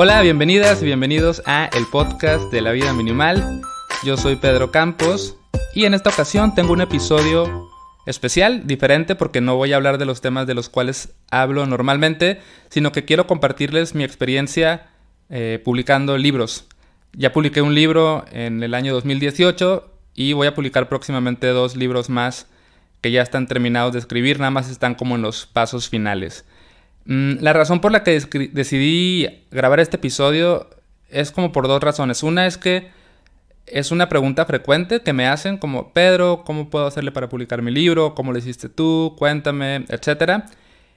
Hola, bienvenidas y bienvenidos a el podcast de la vida minimal. Yo soy Pedro Campos y en esta ocasión tengo un episodio especial, diferente, porque no voy a hablar de los temas de los cuales hablo normalmente, sino que quiero compartirles mi experiencia eh, publicando libros. Ya publiqué un libro en el año 2018 y voy a publicar próximamente dos libros más que ya están terminados de escribir, nada más están como en los pasos finales. Mm, la razón por la que decidí grabar este episodio es como por dos razones. Una es que es una pregunta frecuente que me hacen como, Pedro, ¿cómo puedo hacerle para publicar mi libro? ¿Cómo lo hiciste tú? Cuéntame, etcétera.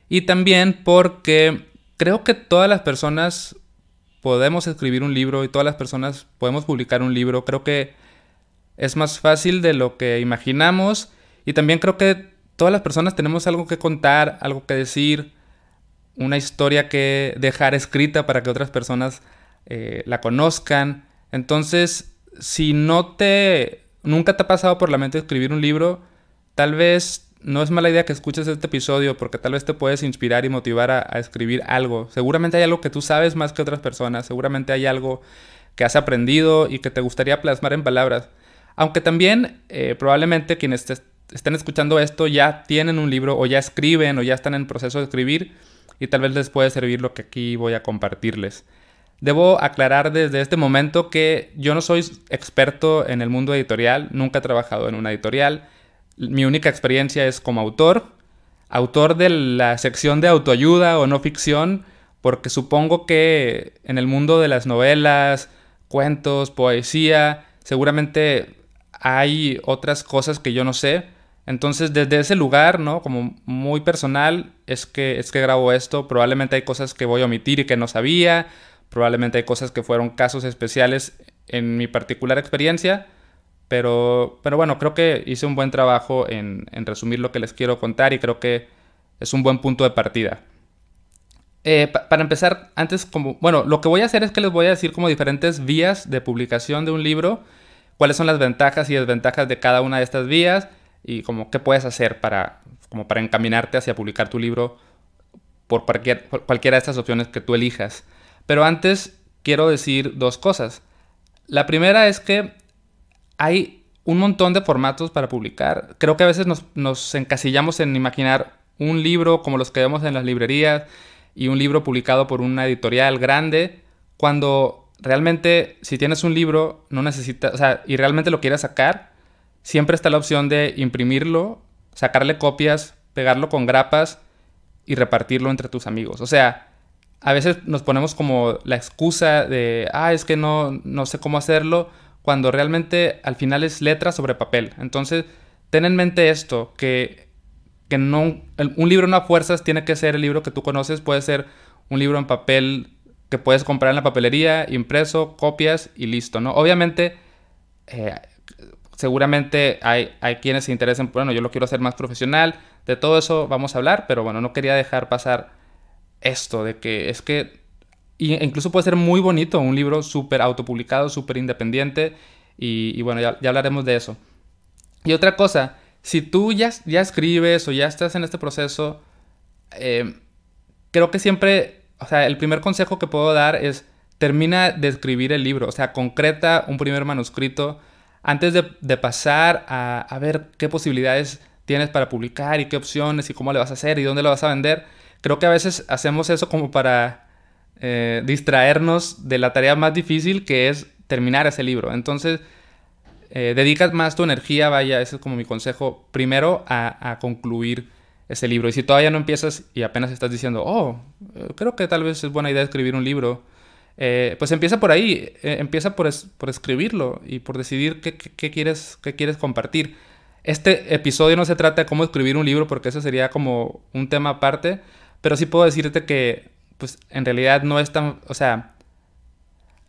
Y también porque creo que todas las personas podemos escribir un libro y todas las personas podemos publicar un libro. Creo que es más fácil de lo que imaginamos y también creo que todas las personas tenemos algo que contar, algo que decir, una historia que dejar escrita para que otras personas eh, la conozcan. Entonces, si no te... nunca te ha pasado por la mente escribir un libro, tal vez no es mala idea que escuches este episodio porque tal vez te puedes inspirar y motivar a, escribir algo. Seguramente hay algo que tú sabes más que otras personas, seguramente hay algo que has aprendido y que te gustaría plasmar en palabras. Aunque también eh, probablemente quienes estén escuchando esto ya tienen un libro o ya escriben o ya están en proceso de escribir y tal vez les puede servir lo que aquí voy a compartirles. Debo aclarar desde este momento que yo no soy experto en el mundo editorial, nunca he trabajado en una editorial. Mi única experiencia es como autor, autor de la sección de autoayuda o no ficción, porque supongo que en el mundo de las novelas, cuentos, poesía, seguramente hay otras cosas que yo no sé entonces, desde ese lugar, ¿no? Como muy personal, es que, es que grabo esto. Probablemente hay cosas que voy a omitir y que no sabía. Probablemente hay cosas que fueron casos especiales en mi particular experiencia. Pero, pero bueno, creo que hice un buen trabajo en, en resumir lo que les quiero contar y creo que es un buen punto de partida. Eh, para empezar, antes como... Bueno, lo que voy a hacer es que les voy a decir como diferentes vías de publicación de un libro, cuáles son las ventajas y desventajas de cada una de estas vías y como qué puedes hacer para, como para encaminarte hacia publicar tu libro por cualquier, cualquiera de estas opciones que tú elijas. Pero antes quiero decir dos cosas. La primera es que hay un montón de formatos para publicar. Creo que a veces nos, encasillamos en imaginar un libro como los que vemos en las librerías y un libro publicado por una editorial grande, cuando realmente si tienes un libro no necesitas, y realmente lo quieres sacar, siempre está la opción de imprimirlo, sacarle copias, pegarlo con grapas y repartirlo entre tus amigos. O sea, a veces nos ponemos como la excusa de, ah, es que no, no sé cómo hacerlo, cuando realmente al final es letra sobre papel. Entonces, ten en mente esto, que, no, un libro no a fuerzas tiene que ser el libro que tú conoces, puede ser un libro en papel que puedes comprar en la papelería, impreso, copias y listo, ¿no? Obviamente, eh, seguramente hay, quienes se interesen, bueno, yo lo quiero hacer más profesional, de todo eso vamos a hablar, pero bueno, no quería dejar pasar esto de que es que incluso puede ser muy bonito un libro súper autopublicado, súper independiente y, bueno, ya, hablaremos de eso. Y otra cosa, si tú ya, ya escribes o ya estás en este proceso, eh, creo que siempre, o sea, el primer consejo que puedo dar es termina de escribir el libro, o sea, concreta un primer manuscrito, antes de, pasar a, ver qué posibilidades tienes para publicar y qué opciones y cómo le vas a hacer y dónde lo vas a vender, creo que a veces hacemos eso como para eh, distraernos de la tarea más difícil que es terminar ese libro. Entonces, eh, dedicas más tu energía, vaya, ese es como mi consejo, primero a concluir ese libro. Y si todavía no empiezas y apenas estás diciendo, oh, creo que tal vez es buena idea escribir un libro, eh, pues empieza por ahí, eh, empieza por, escribirlo y por decidir qué, quieres, qué quieres compartir. Este episodio no se trata de cómo escribir un libro porque eso sería como un tema aparte, pero sí puedo decirte que pues en realidad no es tan, o sea,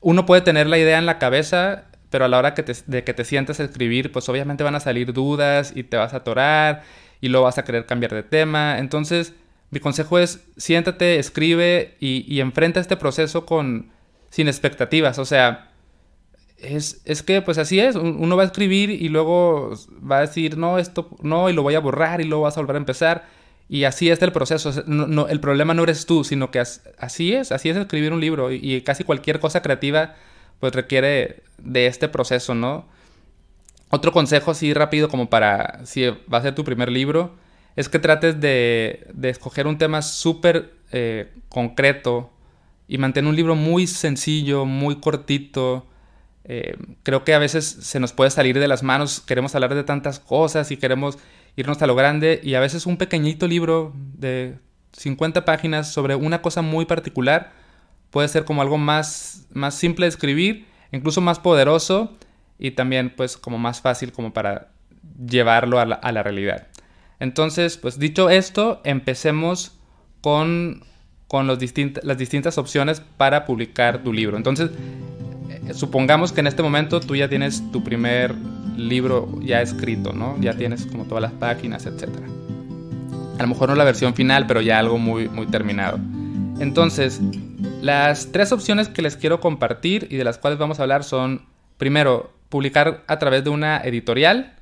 uno puede tener la idea en la cabeza, pero a la hora de que te sientas a escribir, pues obviamente van a salir dudas y te vas a atorar y lo vas a querer cambiar de tema. Entonces, mi consejo es siéntate, escribe y enfrenta este proceso con, sin expectativas. O sea, es, que pues así es, uno va a escribir y luego va a decir, no, esto no, y lo voy a borrar y luego vas a volver a empezar. Y así es el proceso, no, el problema no eres tú, sino que así es, así es escribir un libro y, casi cualquier cosa creativa pues requiere de este proceso, ¿no? Otro consejo así rápido como para si va a ser tu primer libro, es que trates de, escoger un tema súper eh, concreto y mantiene un libro muy sencillo, muy cortito. Eh, creo que a veces se nos puede salir de las manos, queremos hablar de tantas cosas y queremos irnos a lo grande y a veces un pequeñito libro de 50 páginas sobre una cosa muy particular puede ser como algo más, más simple de escribir, incluso más poderoso y también pues como más fácil como para llevarlo a la realidad. Entonces, pues dicho esto, empecemos con con los las distintas opciones para publicar tu libro. Entonces, eh, supongamos que en este momento tú ya tienes tu primer libro ya escrito, ¿no? Ya tienes como todas las páginas, etc. A lo mejor no la versión final, pero ya algo muy, muy terminado. Entonces, las tres opciones que les quiero compartir y de las cuales vamos a hablar son, primero, publicar a través de una editorial,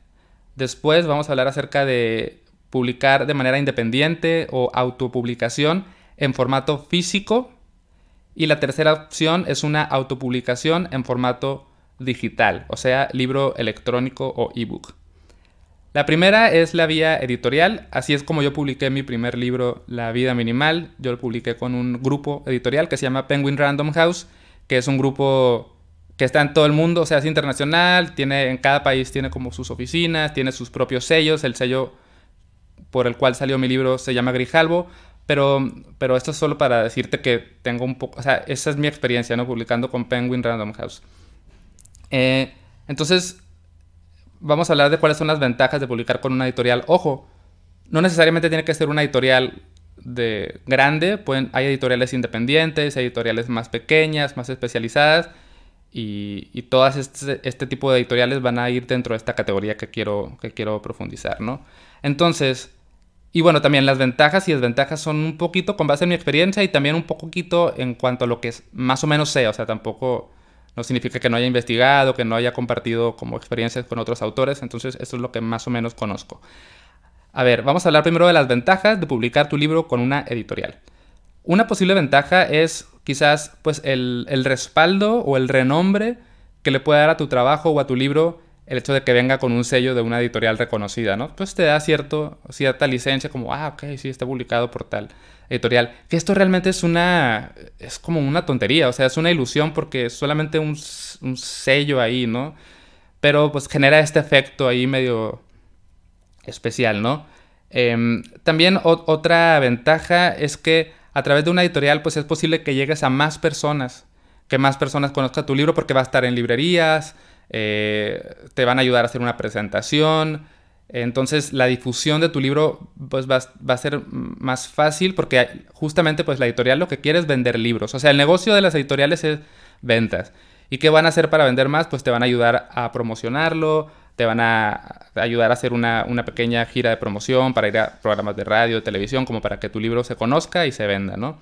después vamos a hablar acerca de publicar de manera independiente o autopublicación, en formato físico y la tercera opción es una autopublicación en formato digital, o sea, libro electrónico o ebook. La primera es la vía editorial, así es como yo publiqué mi primer libro, La vida minimal. Yo lo publiqué con un grupo editorial que se llama Penguin Random House, que es un grupo que está en todo el mundo, o sea, es internacional, tiene en cada país tiene como sus oficinas, tiene sus propios sellos, el sello por el cual salió mi libro se llama Grijalbo, pero, pero esto es solo para decirte que tengo un poco, o sea, esa es mi experiencia, ¿no? Publicando con Penguin Random House. Eh, entonces, vamos a hablar de cuáles son las ventajas de publicar con una editorial. Ojo, no necesariamente tiene que ser una editorial de grande, pueden, hay editoriales independientes, hay editoriales más pequeñas, más especializadas, y, y todas este, este, tipo de editoriales van a ir dentro de esta categoría que quiero, que quiero profundizar, ¿no? Entonces, y bueno, también las ventajas y desventajas son un poquito con base en mi experiencia y también un poquito en cuanto a lo que más o menos sé. O sea, tampoco no significa que no haya investigado, que no haya compartido como experiencias con otros autores. Entonces, esto es lo que más o menos conozco. A ver, vamos a hablar primero de las ventajas de publicar tu libro con una editorial. Una posible ventaja es quizás pues el, el respaldo o el renombre que le puede dar a tu trabajo o a tu libro el hecho de que venga con un sello de una editorial reconocida, ¿no? Pues te da cierto, cierta licencia como, ah, ok, sí, está publicado por tal editorial. Que esto realmente es una, es como una tontería, o sea, es una ilusión porque es solamente un, sello ahí, ¿no? Pero pues genera este efecto ahí medio especial, ¿no? Em, también otra ventaja es que a través de una editorial pues es posible que llegues a más personas, que más personas conozcan tu libro porque va a estar en librerías, eh, te van a ayudar a hacer una presentación. Entonces la difusión de tu libro pues, va, a ser más fácil porque justamente pues, la editorial lo que quiere es vender libros. O sea, el negocio de las editoriales es ventas. ¿Y qué van a hacer para vender más? Pues te van a ayudar a promocionarlo, te van a ayudar a hacer una, pequeña gira de promoción para ir a programas de radio, de televisión, como para que tu libro se conozca y se venda, ¿no?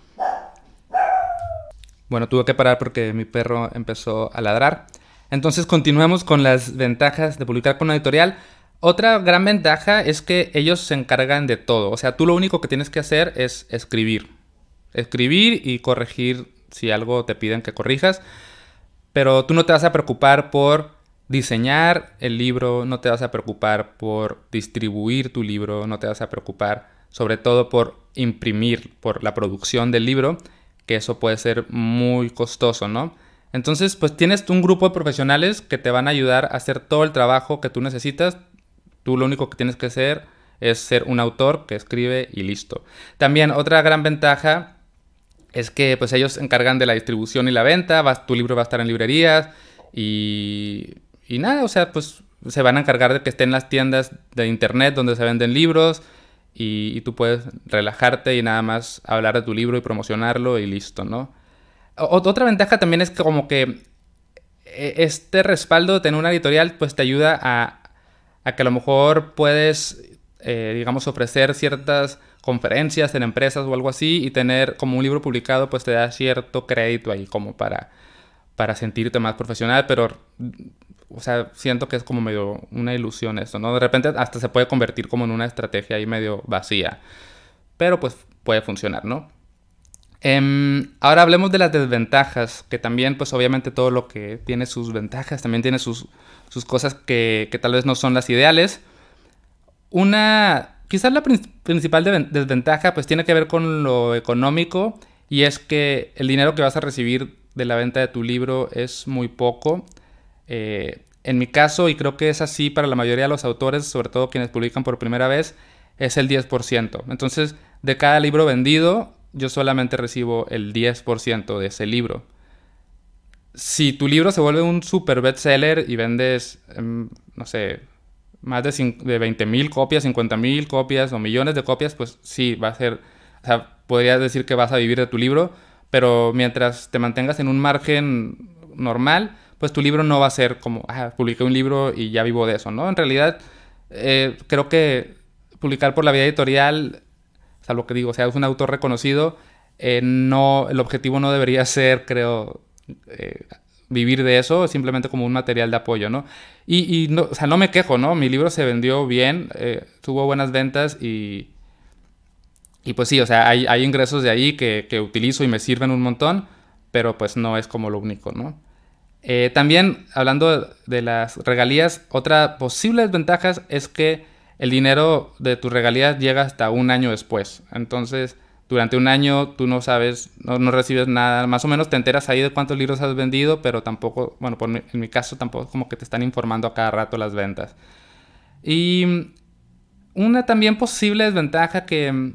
Bueno, tuve que parar porque mi perro empezó a ladrar. Entonces continuamos con las ventajas de publicar con una editorial. Otra gran ventaja es que ellos se encargan de todo. O sea, tú lo único que tienes que hacer es escribir. Escribir y corregir si algo te piden que corrijas. Pero tú no te vas a preocupar por diseñar el libro, no te vas a preocupar por distribuir tu libro, no te vas a preocupar sobre todo por imprimir, por la producción del libro, que eso puede ser muy costoso, ¿no? Entonces, pues tienes un grupo de profesionales que te van a ayudar a hacer todo el trabajo que tú necesitas. Tú lo único que tienes que hacer es ser un autor que escribe y listo. También otra gran ventaja es que pues ellos se encargan de la distribución y la venta, tu libro va a estar en librerías y, nada, o sea, pues se van a encargar de que estén las tiendas de internet donde se venden libros y tú puedes relajarte y nada más hablar de tu libro y promocionarlo y listo, ¿no? otra ventaja también es que como que e, este respaldo de tener una editorial pues te ayuda a, que a lo mejor puedes, eh, digamos, ofrecer ciertas conferencias en empresas o algo así y tener como un libro publicado pues te da cierto crédito ahí como para, para sentirte más profesional, pero, o sea, siento que es como medio una ilusión esto, ¿no? De repente hasta se puede convertir como en una estrategia ahí medio vacía, pero pues puede funcionar, ¿no? Em, ahora hablemos de las desventajas, que también, pues obviamente todo lo que tiene sus ventajas, también tiene sus, sus cosas que, que, tal vez no son las ideales. Una, quizás la principal desventaja, pues tiene que ver con lo económico, y es que el dinero que vas a recibir de la venta de tu libro es muy poco. Eh, en mi caso, y creo que es así para la mayoría de los autores, sobre todo quienes publican por primera vez, es el 10%. Entonces, de cada libro vendido, yo solamente recibo el 10% de ese libro. Si tu libro se vuelve un super bestseller y vendes, em, no sé, más de, 20.000 copias, 50.000 copias o millones de copias, pues sí, va a ser, o sea, podrías decir que vas a vivir de tu libro, pero mientras te mantengas en un margen normal, pues tu libro no va a ser como, ah, publiqué un libro y ya vivo de eso, ¿no? En realidad, eh, creo que publicar por la vía editorial lo que digo, o sea, es un autor reconocido, eh, no, el objetivo no debería ser, creo, eh, vivir de eso, simplemente como un material de apoyo, ¿no? Y, no, o sea, no me quejo, ¿no? Mi libro se vendió bien, eh, tuvo buenas ventas y, y pues sí, o sea, hay, ingresos de ahí que, utilizo y me sirven un montón, pero pues no es como lo único, ¿no? también, hablando de las regalías, otra posible ventajas es que el dinero de tus regalías llega hasta un año después. Entonces, durante un año tú no sabes, no, no, recibes nada, más o menos te enteras ahí de cuántos libros has vendido, pero tampoco, bueno, en mi caso tampoco como que te están informando a cada rato las ventas. Y una también posible desventaja que en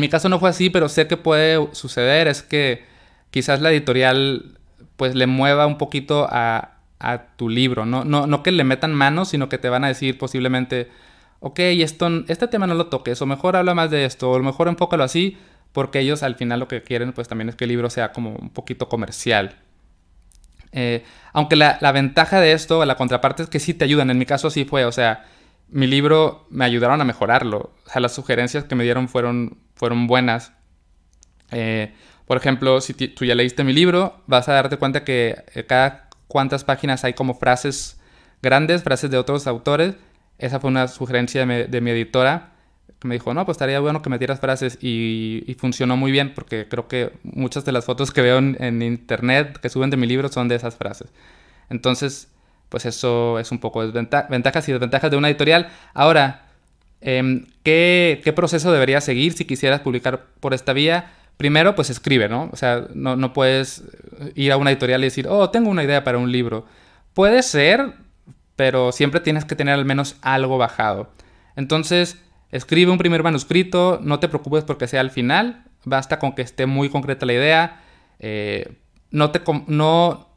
mi caso no fue así, pero sé que puede suceder es que quizás la editorial pues le mueva un poquito a, a tu libro. No, no, no que le metan manos, sino que te van a decir posiblemente, ok, esto, este tema no lo toques, o mejor habla más de esto, o mejor enfócalo así, porque ellos al final lo que quieren pues también es que el libro sea como un poquito comercial. Eh, aunque la, ventaja de esto, la contraparte es que sí te ayudan, en mi caso sí fue, o sea, mi libro me ayudaron a mejorarlo, o sea, las sugerencias que me dieron fueron, fueron buenas. Eh, por ejemplo, si tú ya leíste mi libro, vas a darte cuenta que eh, cada cuántas páginas hay como frases grandes, frases de otros autores. Esa fue una sugerencia de mi, editora que me dijo, no, pues estaría bueno que metieras frases y, funcionó muy bien porque creo que muchas de las fotos que veo en, internet que suben de mi libro son de esas frases. Entonces, pues eso es un poco desventajas ventajas y desventajas de una editorial. Ahora, em, ¿qué, proceso debería seguir si quisieras publicar por esta vía? primero pues escribe, ¿no? O sea, no, puedes ir a una editorial y decir, oh, tengo una idea para un libro. Puede ser, pero siempre tienes que tener al menos algo bajado. Entonces, escribe un primer manuscrito, no te preocupes porque sea al final, basta con que esté muy concreta la idea. Eh, no te no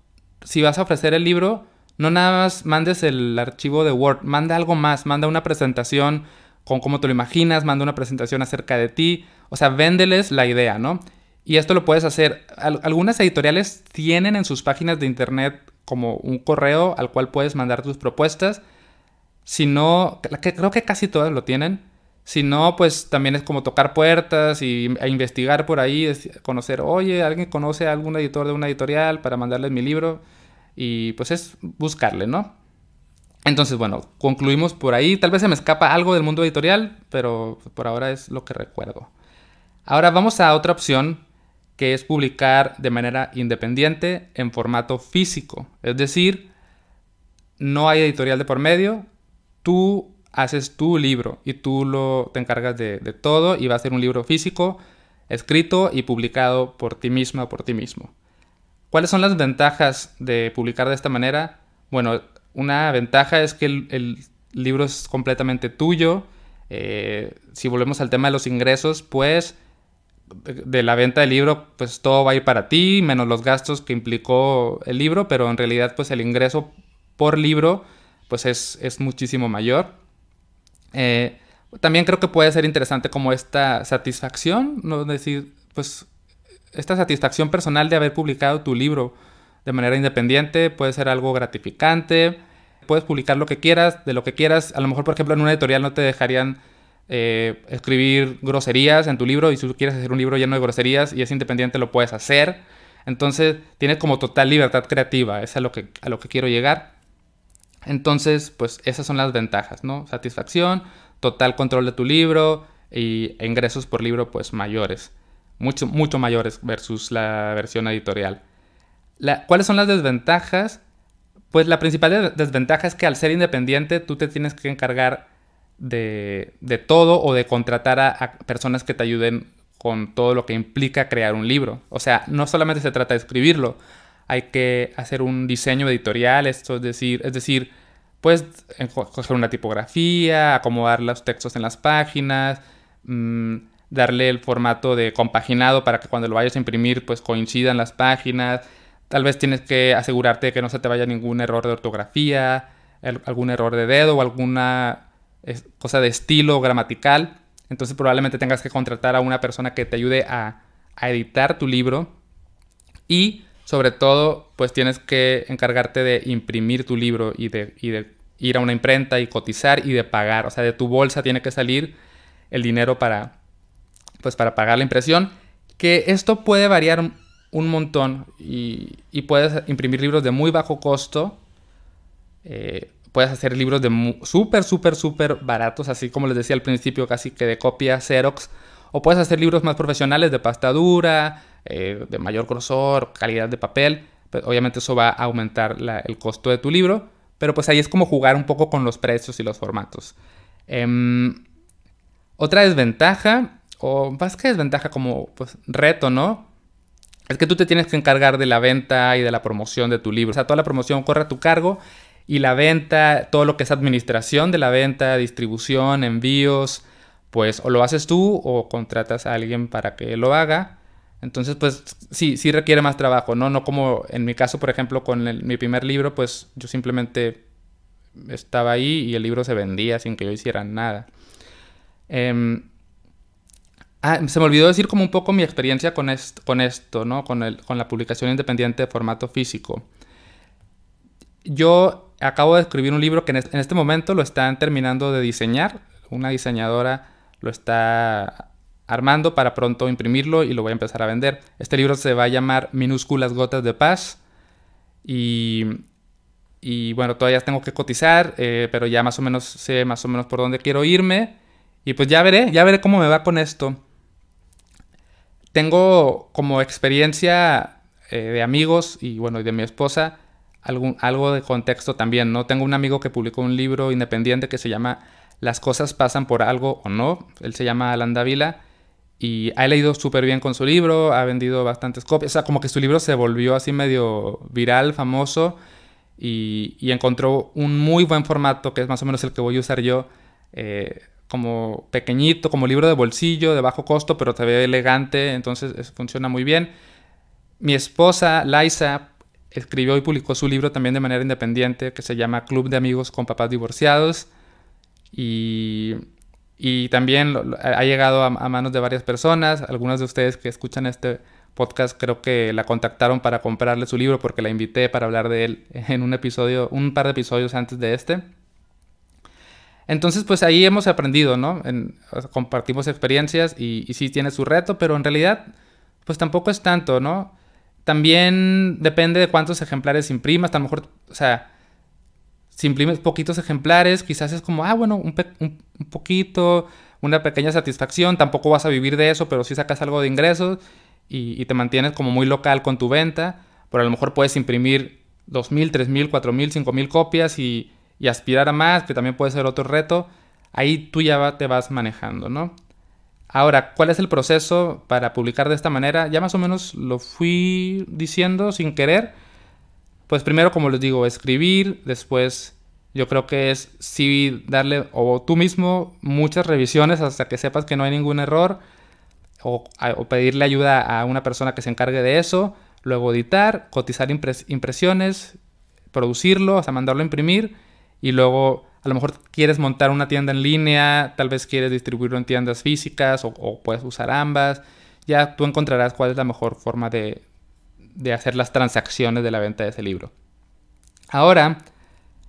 si vas a ofrecer el libro, no nada más mandes el archivo de Word, manda algo más, manda una presentación, con cómo te lo imaginas, manda una presentación acerca de ti, o sea, véndeles la idea, ¿no? Y esto lo puedes hacer, algunas editoriales tienen en sus páginas de internet como un correo al cual puedes mandar tus propuestas, si no, que creo que casi todas lo tienen, si no, pues también es como tocar puertas y, e investigar por ahí, conocer, oye, alguien conoce a algún editor de una editorial para mandarles mi libro, y pues es buscarle, ¿no? Entonces, bueno, concluimos por ahí. Tal vez se me escapa algo del mundo editorial, pero por ahora es lo que recuerdo. Ahora vamos a otra opción que es publicar de manera independiente en formato físico. Es decir, no hay editorial de por medio, tú haces tu libro y tú lo, te encargas de, todo y va a ser un libro físico, escrito y publicado por ti misma o por ti mismo. ¿Cuáles son las ventajas de publicar de esta manera? Bueno, una ventaja es que el, libro es completamente tuyo. Eh, si volvemos al tema de los ingresos, pues de la venta del libro, pues todo va a ir para ti, menos los gastos que implicó el libro, pero en realidad pues el ingreso por libro pues es, muchísimo mayor. Eh, también creo que puede ser interesante como esta satisfacción, ¿no? decir, pues esta satisfacción personal de haber publicado tu libro de manera independiente, puede ser algo gratificante, puedes publicar lo que quieras, de lo que quieras. A lo mejor, por ejemplo, en una editorial no te dejarían eh, escribir groserías en tu libro y si tú quieres hacer un libro lleno de groserías y es independiente lo puedes hacer. Entonces tienes como total libertad creativa, es a lo que, a lo que quiero llegar. Entonces, pues esas son las ventajas, ¿no? Satisfacción, total control de tu libro y ingresos por libro pues mayores, mucho, mucho mayores versus la versión editorial. ¿Cuáles son las desventajas? Pues la principal desventaja es que al ser independiente tú te tienes que encargar de, todo o de contratar a, personas que te ayuden con todo lo que implica crear un libro. O sea, no solamente se trata de escribirlo, hay que hacer un diseño editorial, esto es decir, es decir, pues coger una tipografía, acomodar los textos en las páginas, mm, darle el formato de compaginado para que cuando lo vayas a imprimir pues coincidan las páginas, Tal vez tienes que asegurarte de que no se te vaya ningún error de ortografía, algún error de dedo o alguna cosa de estilo gramatical. Entonces probablemente tengas que contratar a una persona que te ayude a, editar tu libro. Y sobre todo, pues tienes que encargarte de imprimir tu libro y de, ir a una imprenta y cotizar y de pagar. O sea, de tu bolsa tiene que salir el dinero para, pues, para pagar la impresión. Que esto puede variar un montón y, puedes imprimir libros de muy bajo costo. Eh, puedes hacer libros de súper, súper, súper baratos, así como les decía al principio, casi que de copia Xerox. O puedes hacer libros más profesionales de pasta dura, eh, de mayor grosor, calidad de papel. Pues, obviamente eso va a aumentar el costo de tu libro, pero pues ahí es como jugar un poco con los precios y los formatos. Em, otra desventaja, o más que desventaja como pues, reto, ¿no? es que tú te tienes que encargar de la venta y de la promoción de tu libro. O sea, toda la promoción corre a tu cargo y la venta, todo lo que es administración de la venta, distribución, envíos, pues o lo haces tú o contratas a alguien para que lo haga. Entonces, pues sí, sí requiere más trabajo, ¿no? No como en mi caso, por ejemplo, con mi primer libro, pues yo simplemente estaba ahí y el libro se vendía sin que yo hiciera nada. Eh, Ah, se me olvidó decir como un poco mi experiencia con, con esto, ¿no? Con, el, con la publicación independiente de formato físico. Yo acabo de escribir un libro que en, este momento lo están terminando de diseñar. Una diseñadora lo está armando para pronto imprimirlo y lo voy a empezar a vender. Este libro se va a llamar Minúsculas Gotas de Paz y, bueno, todavía tengo que cotizar, eh, pero ya más o menos sé más o menos por dónde quiero irme y pues ya veré, ya veré cómo me va con esto tengo como experiencia eh, de amigos y bueno, y de mi esposa, algo de contexto también, ¿no? Tengo un amigo que publicó un libro independiente que se llama Las cosas pasan por algo o no. Él se llama Alan Davila y ha leído súper bien con su libro, ha vendido bastantes copias. O sea, como que su libro se volvió así medio viral, famoso y, encontró un muy buen formato que es más o menos el que voy a usar yo. Eh, como pequeñito, como libro de bolsillo, de bajo costo, pero te ve elegante, entonces funciona muy bien. Mi esposa, Laisa, escribió y publicó su libro también de manera independiente, que se llama Club de Amigos con Papás Divorciados, y, y también ha llegado a, a, manos de varias personas, algunas de ustedes que escuchan este podcast creo que la contactaron para comprarle su libro porque la invité para hablar de él en un episodio, un par de episodios antes de este. Entonces, pues ahí hemos aprendido, ¿no? En, compartimos experiencias y, y, sí tiene su reto, pero en realidad, pues tampoco es tanto, ¿no? También depende de cuántos ejemplares imprimas, a lo mejor, o sea, si imprimes poquitos ejemplares, quizás es como, ah, bueno, un, poquito, una pequeña satisfacción, tampoco vas a vivir de eso, pero si sacas algo de ingresos y, y te mantienes como muy local con tu venta, pero a lo mejor puedes imprimir 2.000, 3.000, 4.000, 5.000 copias y y aspirar a más, que también puede ser otro reto, ahí tú ya te vas manejando, ¿no? Ahora, ¿cuál es el proceso para publicar de esta manera? Ya más o menos lo fui diciendo sin querer. Pues primero, como les digo, escribir, después yo creo que es sí darle o tú mismo muchas revisiones hasta que sepas que no hay ningún error o, pedirle ayuda a una persona que se encargue de eso, luego editar, cotizar impresiones, producirlo, hasta mandarlo a imprimir y luego a lo mejor quieres montar una tienda en línea, tal vez quieres distribuirlo en tiendas físicas o, puedes usar ambas. Ya tú encontrarás cuál es la mejor forma de, hacer las transacciones de la venta de ese libro. Ahora,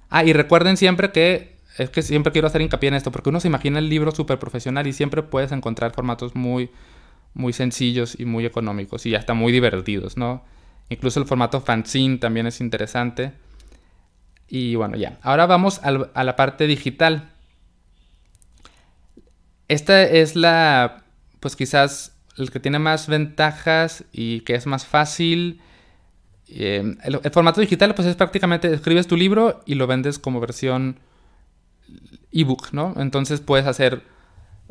ah, y recuerden siempre que, es que siempre quiero hacer hincapié en esto, porque uno se imagina el libro súper profesional y siempre puedes encontrar formatos muy, muy sencillos y muy económicos y hasta muy divertidos, ¿no? Incluso el formato fanzine también es interesante. Y bueno, ya. Ahora vamos a la parte digital. Esta es la, pues quizás el que tiene más ventajas y que es más fácil. Em, el, el, formato digital, pues es prácticamente, escribes tu libro y lo vendes como versión ebook, ¿no? Entonces puedes hacer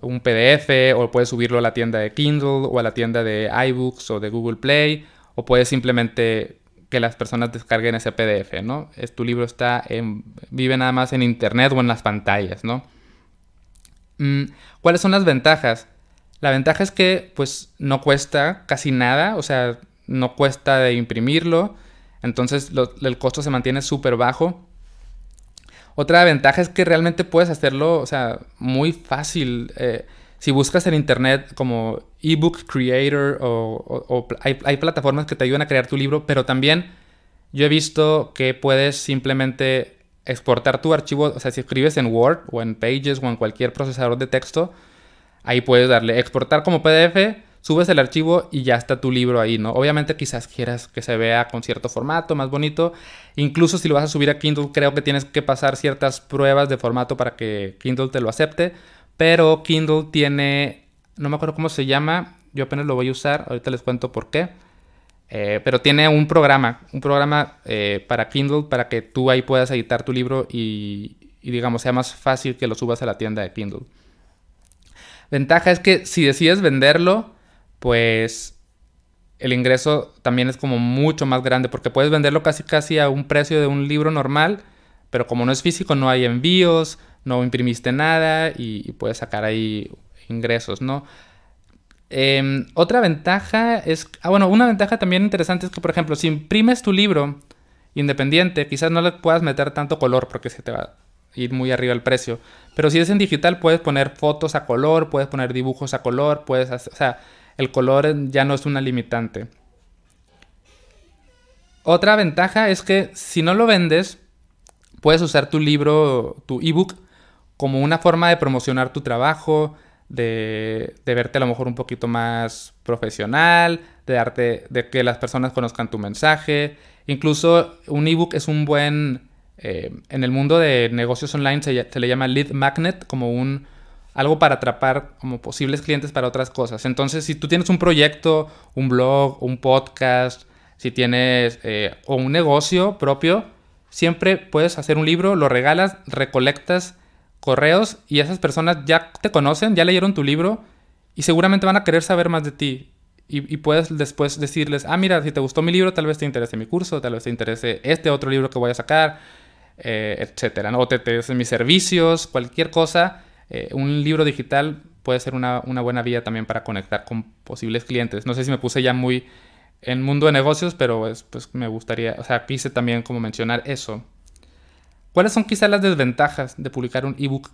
un PDF o puedes subirlo a la tienda de Kindle o a la tienda de iBooks o de Google Play o puedes simplemente que las personas descarguen ese PDF, ¿no? Es, tu libro está en, vive nada más en internet o en las pantallas, ¿no? Mm, ¿Cuáles son las ventajas? La ventaja es que pues no cuesta casi nada, o sea, no cuesta de imprimirlo, entonces el costo se mantiene súper bajo. Otra ventaja es que realmente puedes hacerlo, o sea, muy fácil. Eh, si buscas en internet como ebook creator o, hay, plataformas que te ayudan a crear tu libro, pero también yo he visto que puedes simplemente exportar tu archivo, o sea, si escribes en Word o en Pages o en cualquier procesador de texto, ahí puedes darle exportar como PDF, subes el archivo y ya está tu libro ahí, ¿no? Obviamente quizás quieras que se vea con cierto formato más bonito, incluso si lo vas a subir a Kindle creo que tienes que pasar ciertas pruebas de formato para que Kindle te lo acepte, pero Kindle tiene, no me acuerdo cómo se llama, yo apenas lo voy a usar, ahorita les cuento por qué. Eh, pero tiene un programa, un programa eh, para Kindle para que tú ahí puedas editar tu libro y, y, digamos sea más fácil que lo subas a la tienda de Kindle. Ventaja es que si decides venderlo, pues el ingreso también es como mucho más grande porque puedes venderlo casi casi a un precio de un libro normal pero como no es físico, no hay envíos, no imprimiste nada y, puedes sacar ahí ingresos, ¿no? Em, otra ventaja es, ah, bueno, una ventaja también interesante es que, por ejemplo, si imprimes tu libro independiente, quizás no le puedas meter tanto color porque se te va a ir muy arriba el precio. Pero si es en digital, puedes poner fotos a color, puedes poner dibujos a color, puedes o sea, el color ya no es una limitante. Otra ventaja es que si no lo vendes, Puedes usar tu libro, tu ebook, como una forma de promocionar tu trabajo, de, de, verte a lo mejor un poquito más profesional, de darte, de que las personas conozcan tu mensaje. Incluso un ebook es un buen, eh, en el mundo de negocios online se, le llama lead magnet, como un algo para atrapar como posibles clientes para otras cosas. Entonces, si tú tienes un proyecto, un blog, un podcast, si tienes eh, o un negocio propio, Siempre puedes hacer un libro, lo regalas, recolectas correos y esas personas ya te conocen, ya leyeron tu libro y seguramente van a querer saber más de ti. Y, puedes después decirles, ah, mira, si te gustó mi libro, tal vez te interese mi curso, tal vez te interese este otro libro que voy a sacar, eh, etcétera, O te interesen mis servicios, cualquier cosa. Eh, un libro digital puede ser una buena vía también para conectar con posibles clientes. No sé si me puse ya muy en mundo de negocios, pero pues, me gustaría, o sea, quise también como mencionar eso. ¿Cuáles son quizás las desventajas de publicar un ebook?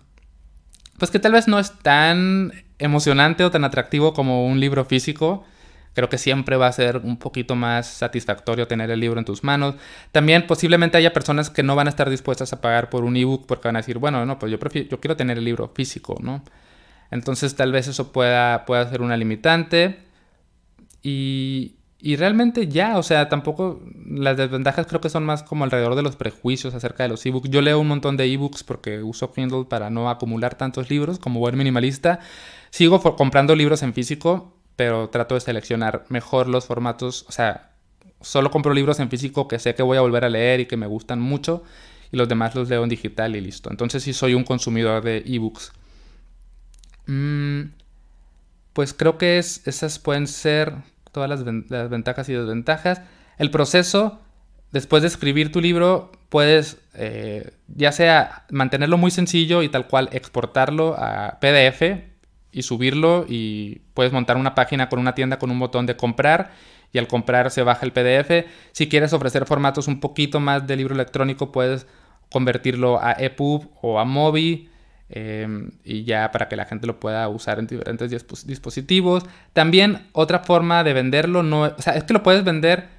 Pues que tal vez no es tan emocionante o tan atractivo como un libro físico. Creo que siempre va a ser un poquito más satisfactorio tener el libro en tus manos. También posiblemente haya personas que no van a estar dispuestas a pagar por un ebook porque van a decir, bueno, no, pues yo prefiero, yo quiero tener el libro físico, ¿no? Entonces tal vez eso pueda, pueda ser una limitante. Y, y realmente ya, o sea, tampoco las desventajas creo que son más como alrededor de los prejuicios acerca de los e-books. Yo leo un montón de e-books porque uso Kindle para no acumular tantos libros como buen minimalista. Sigo comprando libros en físico, pero trato de seleccionar mejor los formatos. O sea, solo compro libros en físico que sé que voy a volver a leer y que me gustan mucho. Y los demás los leo en digital y listo. Entonces sí soy un consumidor de ebooks. books mm, pues creo que es, esas pueden ser todas las, ventajas y desventajas. El proceso, después de escribir tu libro, puedes eh, ya sea mantenerlo muy sencillo y tal cual exportarlo a PDF y subirlo y puedes montar una página con una tienda con un botón de comprar y al comprar se baja el PDF. Si quieres ofrecer formatos un poquito más de libro electrónico, puedes convertirlo a EPUB o a Mobi Em, y ya para que la gente lo pueda usar en diferentes dispositivos. También otra forma de venderlo, no, o sea, es que lo puedes vender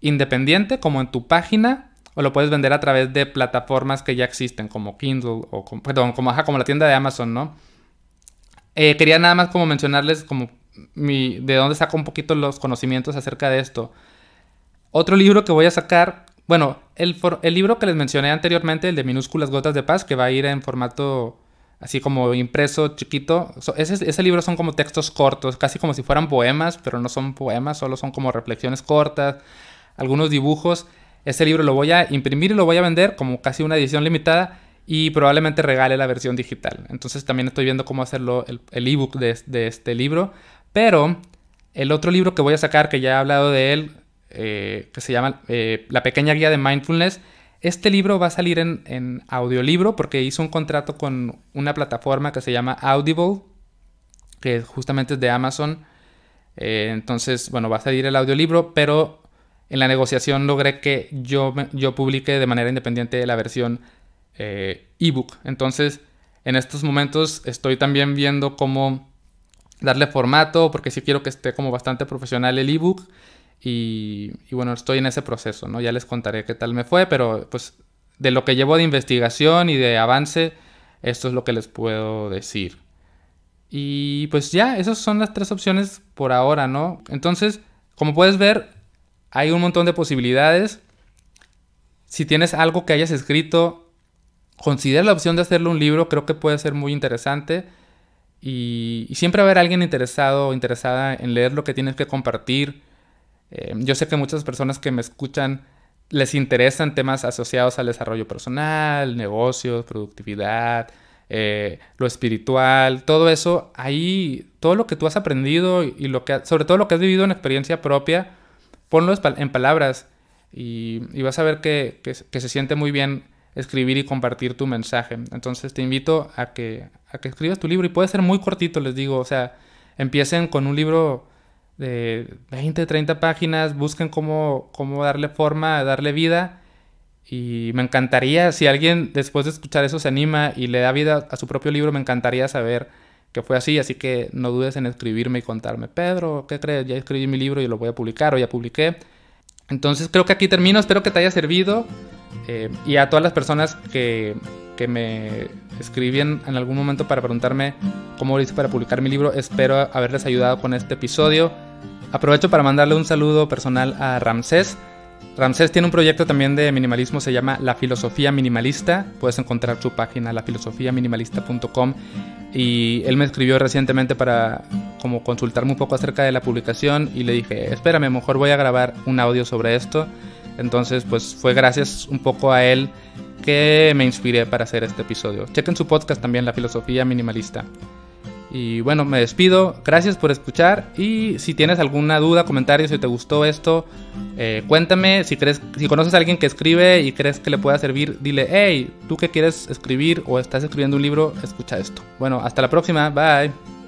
independiente como en tu página o lo puedes vender a través de plataformas que ya existen como Kindle o como, perdón, como, la tienda de Amazon, ¿no? Eh, quería nada más como mencionarles como mi, de dónde saco un poquito los conocimientos acerca de esto. Otro libro que voy a sacar, bueno, el, el libro que les mencioné anteriormente, el de minúsculas gotas de paz, que va a ir en formato así como impreso, chiquito. ese, libro son como textos cortos, casi como si fueran poemas, pero no son poemas, solo son como reflexiones cortas, algunos dibujos. Ese libro lo voy a imprimir y lo voy a vender como casi una edición limitada y probablemente regale la versión digital. Entonces también estoy viendo cómo hacerlo el ebook de, este libro. Pero el otro libro que voy a sacar, que ya he hablado de él, eh, que se llama eh, La pequeña guía de mindfulness, este libro va a salir en, audiolibro porque hice un contrato con una plataforma que se llama Audible, que justamente es de Amazon. Eh, entonces, bueno, va a salir el audiolibro, pero en la negociación logré que yo, publique de manera independiente la versión eh, ebook. entonces, en estos momentos estoy también viendo cómo darle formato, porque sí quiero que esté como bastante profesional el ebook y, bueno, estoy en ese proceso, ¿no? Ya les contaré qué tal me fue, pero pues de lo que llevo de investigación y de avance, esto es lo que les puedo decir. Y pues ya, esas son las tres opciones por ahora, ¿no? Entonces, como puedes ver, hay un montón de posibilidades. Si tienes algo que hayas escrito, considera la opción de hacerlo un libro, creo que puede ser muy interesante. Y, siempre va a haber alguien interesado o interesada en leer lo que tienes que compartir eh, yo sé que muchas personas que me escuchan les interesan temas asociados al desarrollo personal, negocios, productividad, eh, lo espiritual, todo eso, ahí, todo lo que tú has aprendido y lo que, sobre todo lo que has vivido en experiencia propia, ponlo en palabras y, vas a ver que, se siente muy bien escribir y compartir tu mensaje. Entonces te invito a que, a que escribas tu libro y puede ser muy cortito, les digo, o sea, empiecen con un libro de 20, 30 páginas, busquen cómo, cómo darle forma, darle vida. Y me encantaría, si alguien después de escuchar eso se anima y le da vida a su propio libro, me encantaría saber que fue así. Así que no dudes en escribirme y contarme, Pedro, ¿qué crees? Ya escribí mi libro y lo voy a publicar o ya publiqué. Entonces creo que aquí termino, espero que te haya servido. Eh, y a todas las personas que, que me escribían en algún momento para preguntarme cómo lo hice para publicar mi libro, espero haberles ayudado con este episodio. Aprovecho para mandarle un saludo personal a Ramsés. Ramsés tiene un proyecto también de minimalismo, se llama La Filosofía Minimalista. Puedes encontrar su página, lafilosofiaminimalista.com. Y él me escribió recientemente para como consultarme un poco acerca de la publicación y le dije, espérame, mejor voy a grabar un audio sobre esto. Entonces, pues fue gracias un poco a él que me inspiré para hacer este episodio. Chequen su podcast también, La Filosofía Minimalista. Y bueno, me despido. Gracias por escuchar. Y si tienes alguna duda, comentario, si te gustó esto, eh, cuéntame. Si, crees, si conoces a alguien que escribe y crees que le pueda servir, dile, hey, tú que quieres escribir o estás escribiendo un libro, escucha esto. Bueno, hasta la próxima. Bye.